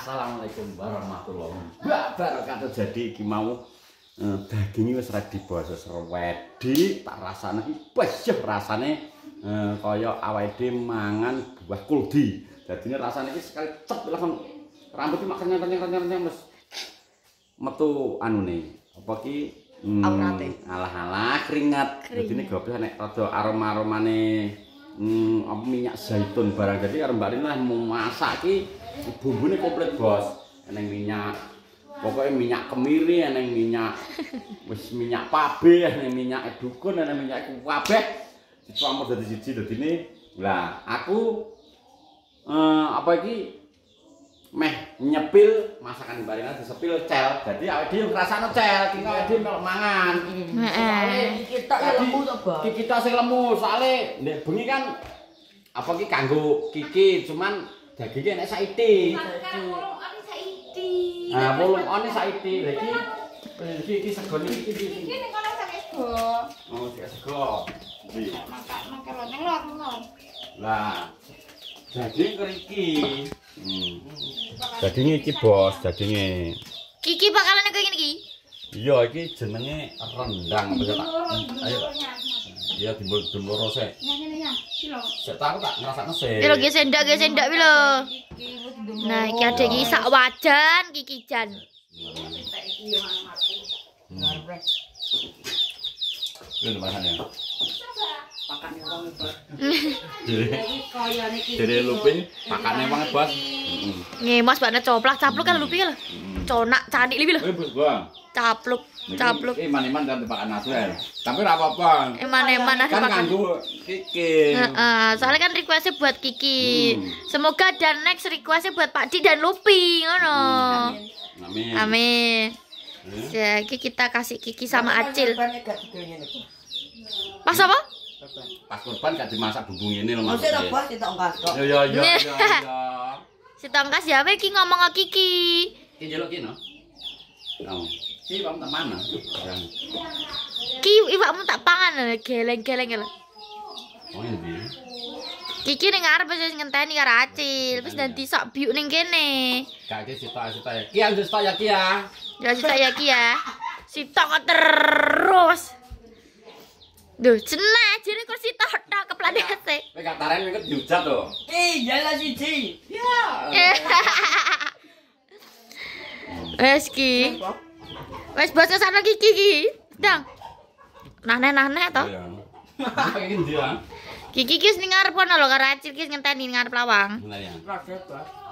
Assalamualaikum warahmatullahi wabarakatuh. Jadi iki mau daginge wis ready basa srewedi, tak rasane iki pesih rasane kaya awake mangan buah kuldi. Jadi ini rasanya ini sekali cep langsung rambut ini makanya tanya tanya tanya mas metu anu nih apa ki alah alah keringat. keringat jadi ini gak bisa nih atau aroma aroma nih minyak zaitun barang jadi karena mbak ini lah masak ki ini komplit, Bos. Eneng minyak. Pokoknya minyak kemiri, eneng minyak wis minyak pabe, eneng minyak edukun, eneng minyak kabeh dicampur dadi dari sini Lah, aku eh, apa lagi, meh nyepil masakan bareng disepil cel jadi dia dhewe ngrasakno cel iki awake dhewe mangan Kita iki tok lemu to bos iki lemu bengi kan apa iki kanggo kiki cuman Daging enak saiki. Daging on saiki. Ah, bolong on saiki. Lagi, iki sego iki. Iki ning kono sego. Oh, sego. Iki. Makan makaroni lor lor. Lah, daging keriki. Hmm. Daging iki bos, dagingnya. Kiki e. bakalan iki ngene iki. Iya, iki jenenge rendang. Ayo. Iya, timbul timbul Sik tak tak ngrasakno Nah, iki ada iki sak wajan kiki jan. lupi Pakannya wong bos. Nih Mas bakne coplak caplok kan lupi lah. Conak canik lebih lah. Bos capluk capluk iki iman-iman kan tebakan Nasrul tapi ora apa-apa iman-iman kan nganggo Kiki uh, soalnya kan requestnya buat Kiki hmm. semoga dan next requestnya buat Pak Di dan Lupi ngono hmm, amin amin, amin. Hmm. ya kita kasih Kiki sama Acil pas apa pas korban gak dimasak bumbu ini loh maksudnya rebah si tongkas ya ya ya ya si tongkas ya, ya iki ngomong ke Kiki Ki njeluk ki no Oh. Ki kamu tak pangan. Ki iwakmu tak pangan eh, geleng-geleng lho. Eh. Oh iya. Iki ning ngarep wis ngenteni karo Acil, wis nanti ya. sok biuk ning kene. Gak iki sitok-sitok ya. Ki anjur sitok ya Ki ya. Ya sitok ya Ki ya. Sitok kok terus. Duh, jenah jare kok sitok tok keplanet e. Wis kataren wiket diujat to. Ki jalan siji. Ya. Wes ki. Wes basa sana kiki ki. Dang. nah nahne to. Kiki iya. kis ning ngarep kono lho karo Acil kis ngenteni ning ngarep lawang.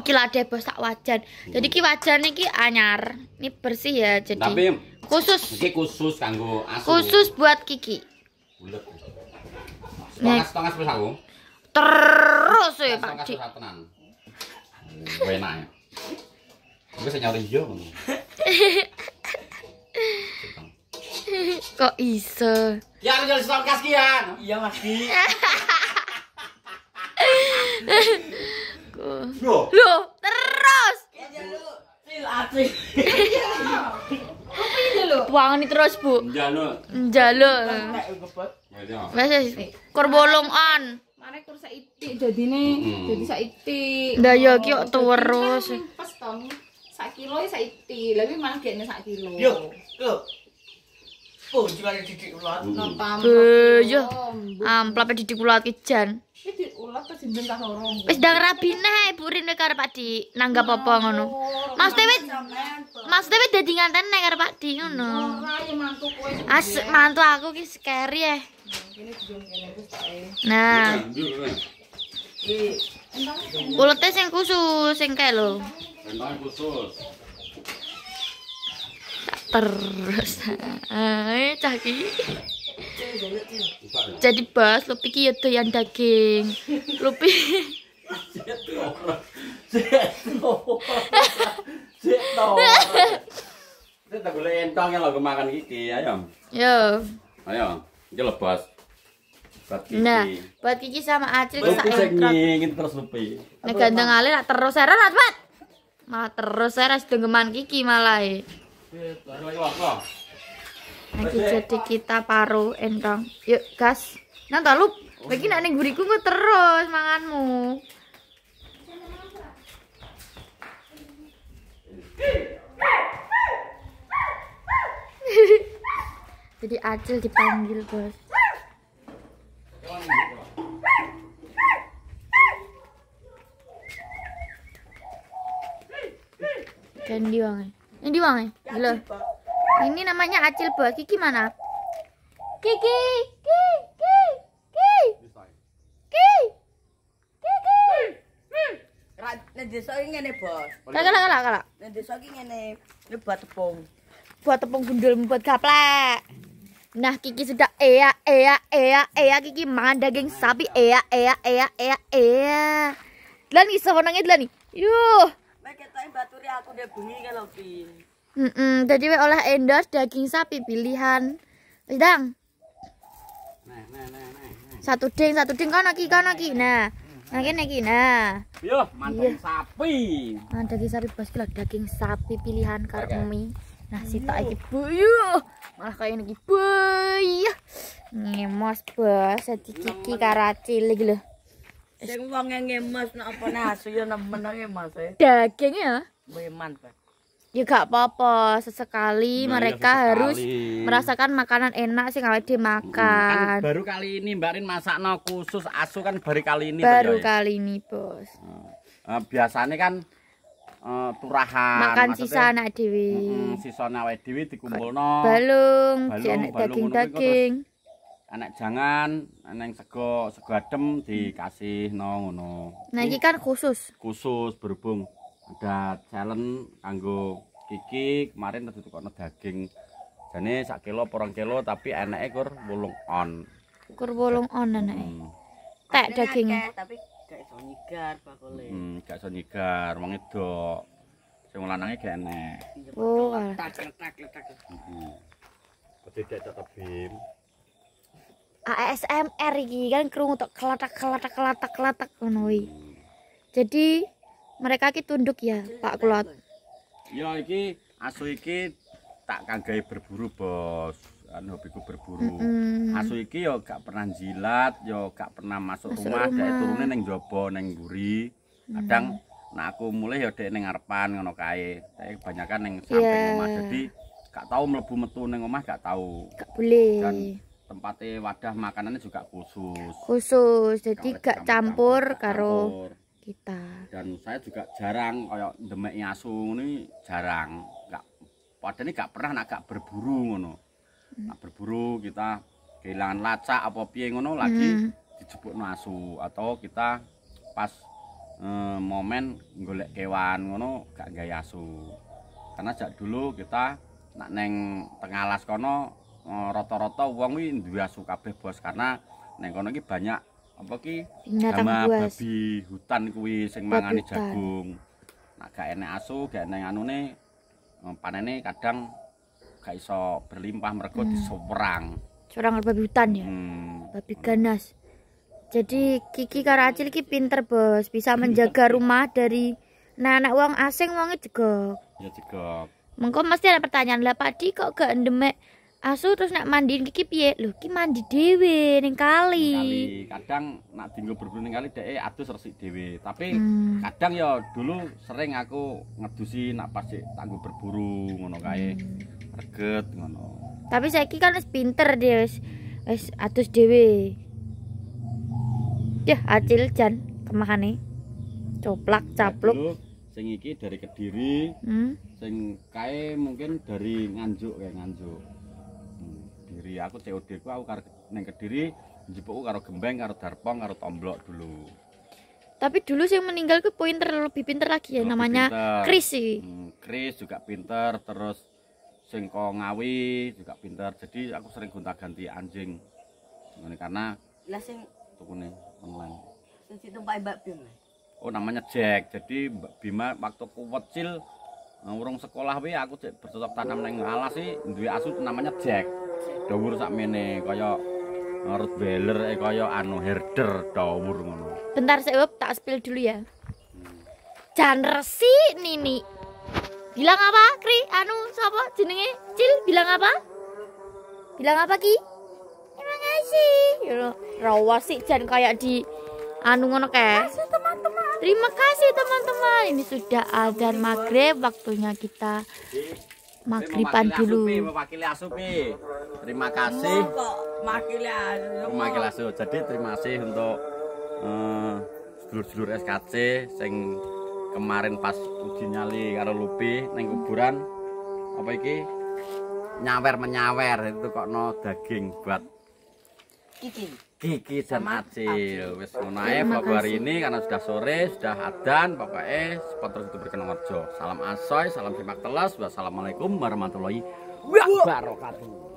Iki lade bos tak wajan. Jadi ki wajan iki anyar. Ini bersih ya jadi. Tapi khusus. Iki khusus kanggo asu. Ya. Khusus buat Kiki. Bulet. Tongas-tongas aku. Terus ya Pak Dik. Enak ya. Gue sinyal hijau Kok iso? Ya lu jalan setahun kas kian. Iya mas Ki. Loh. Loh, terus. Fil ati. ini terus, Bu. Njaluk. Njaluk. Wes korbolongan. Mare kursa itik dadine, jadi sak itik. Lah ya ki kok terus. Pas kilo ya sak iti lagi malah gini sak kilo yo yo Oh, didik ulat, nonton. Beuh, yo. Amplape didik ulat kijan. Wis ndang rabi neh Ibu Rin karo Pak nanggap apa ngono. Mas Dewi. Mas Dewi dadi nganten karo Pak ngono. As mantu aku ki scary e. e. eh. Nah. Ulete sing khusus sing kae lho. Rendang khusus. Terus eh cah ki. Ya? Jadi bos, lu pikir ya doyan daging. Lu pikir Cek tak boleh entong yang lagi makan kiki, ayo. Yo. Ayo, iki lo bos. Nah, buat kiki sama Acil kita entong. Lupi sing terus lupi. Nek nah, gandeng alir terus seronat Mat. Malah terus saya rasa dengeman Kiki malah. Ya. Lagi jadi kita paruh endong. Yuk gas. Nang lup Lagi nak ning guriku terus manganmu. Jadi acil dipanggil bos. ini wangi. Ini wangi. Loh. Ini namanya acil buah. Kiki mana? Kiki, Kiki, Kiki, Kiki. Kiki. Nek desa iki Bos. Kala kala kala. Nek desa iki buat tepung. Buat tepung gundul buat gaplek. Nah, Kiki sudah ea ea ea ea Kiki makan daging sapi ea ea ea ea ea. Delani dulu nih. Yuh sampai ketoke baturi aku ndek bengi kan lho Mm -mm, jadi oleh endorse daging sapi pilihan. Sedang. Nah, nah, nah, nah, nah. Satu ding, satu ding kau ki, kau ki. Nah. Nah kene iki nah. Yo, mantep iya. sapi. Nah, daging sapi bos kilo daging sapi pilihan karmi. Nah, sitok iki buyu. Malah kaya niki buyu. Iya. Ngemos bos, sedikit iya, karo lagi lho. Sing wong ngemas nek apa nasu ya nemen ngemas ya, e. Ya. Dagingnya? Weman, Pak. Ya gak apa-apa, sesekali nah, iya, mereka ya, harus merasakan makanan enak sih kalau dimakan. Kan baru kali ini Mbak Rin masakno khusus asu kan baru kali ini. Baru ya? kali ini, Bos. Uh, biasanya kan uh, turahan makan sisa anak dhewe. Heeh, sisa sisane awake dhewe dikumpulno. Balung, balung daging-daging. anak jangan neng sego sego adem dikasih no ngono nah ini kan khusus khusus berhubung ada challenge kanggo kiki kemarin tadi tuh daging jadi sak kilo porong kilo tapi enaknya kur bolong on kur bolong on enaknya hmm. tak dagingnya tapi gak iso nyigar bakule hmm, gak iso nyigar wong edo sing lanange gak enak oh tak tak tak tak tak tak tak ASMR iki kan krungu tok kelatak kelatak kelatak kelatak ngono Jadi mereka iki tunduk ya, Pak Kulot. Ya iki asu iki tak kanggae berburu, Bos. Anu hobiku berburu. Asu iki yo gak pernah jilat, yo gak pernah masuk, rumah, rumah. dek turune ning jaba ning nguri. Kadang mm -hmm. nah mulai yo dek ning ngarepan ngono kae. Tapi kebanyakan ning samping yeah. rumah. Jadi gak tahu mlebu metu ning omah gak tahu. Gak boleh. tempatnya wadah makanannya juga khusus khusus jadi gak campur, campur karo kita dan saya juga jarang kayak demeknya asu ini jarang gak pada ini gak pernah nak gak berburu ngono hmm. nak berburu kita kehilangan lacak apa piye ngono lagi hmm. masu nasu atau kita pas eh, momen golek kewan ngono gak gaya asu karena sejak dulu kita nak neng tengah las kono Eh, rata-rata uang -rata dua suka asu bos karena ning kono banyak apa ki sama babi hutan kuwi sing mangani jagung. Nah, gak enek asu, gak enek panen eh, panene kadang gak iso berlimpah mergo hmm. diserang. Serangan babi hutan ya. Hmm. Babi ganas. Jadi Kiki Karacil ki pinter, Bos. Bisa menjaga rumah dari nah anak wong asing wonge jegok. Ya jegok. Mengko mesti ada pertanyaan, lah Pak Di kok gak endemek asu terus nak mandiin kiki piye loh ki mandi dewe neng kali. kali kadang nak tinggal berburu neng kali deh adus resik dewe. tapi hmm. kadang ya dulu sering aku ngedusi nak pasti tangguh berburu ngono kae hmm. reget ngono tapi saya ki kan wis pinter dia es wis adus dewe ya acil jan kemahane coplak ya, capluk ya, sing iki dari Kediri hmm? sing kae mungkin dari Nganjuk kayak Nganjuk Kediri. Aku COD ku aku karo neng Kediri, aku karo Gembeng, karo Darpong, karo Tomblok dulu. Tapi dulu sih meninggal ku pinter lebih pinter lagi ya lebih namanya pinter. Chris sih. Hmm, Chris juga pinter, terus singkong Ngawi juga pinter. Jadi aku sering gonta-ganti anjing. Ini karena lah sing Mbak Bima Oh namanya Jack. Jadi Mbak Bima waktu ku kecil eh, urung sekolah ya aku bercocok tanam neng alas sih dua asu namanya Jack dawur sakmene kaya root beler eh kaya anu herder dawur ngono. Bentar saya web tak spill dulu ya. Jan resi Nini. Bilang apa, Kri? Anu siapa jenenge? Cil bilang apa? Bilang apa Ki? Terima kasih. Ya rawas sih jan kayak di anu ngono kayak. Terima kasih teman-teman. Ini sudah azan maghrib, waktunya kita magriban dulu. Mewakili Asupi. Terima kasih. Mewakili Asupi. Jadi terima kasih untuk eh, sedulur-sedulur SKC sing kemarin pas uji nyali karo Lupi neng kuburan apa iki nyawer menyawer itu kok no daging buat Kiki. Kiki dan Acil. wes ngono ae Bapak hari ini karena sudah sore, sudah adzan Bapak eh sepater itu berkenorjo. Salam asoy, salam simak telas. Wassalamualaikum warahmatullahi wabarakatuh.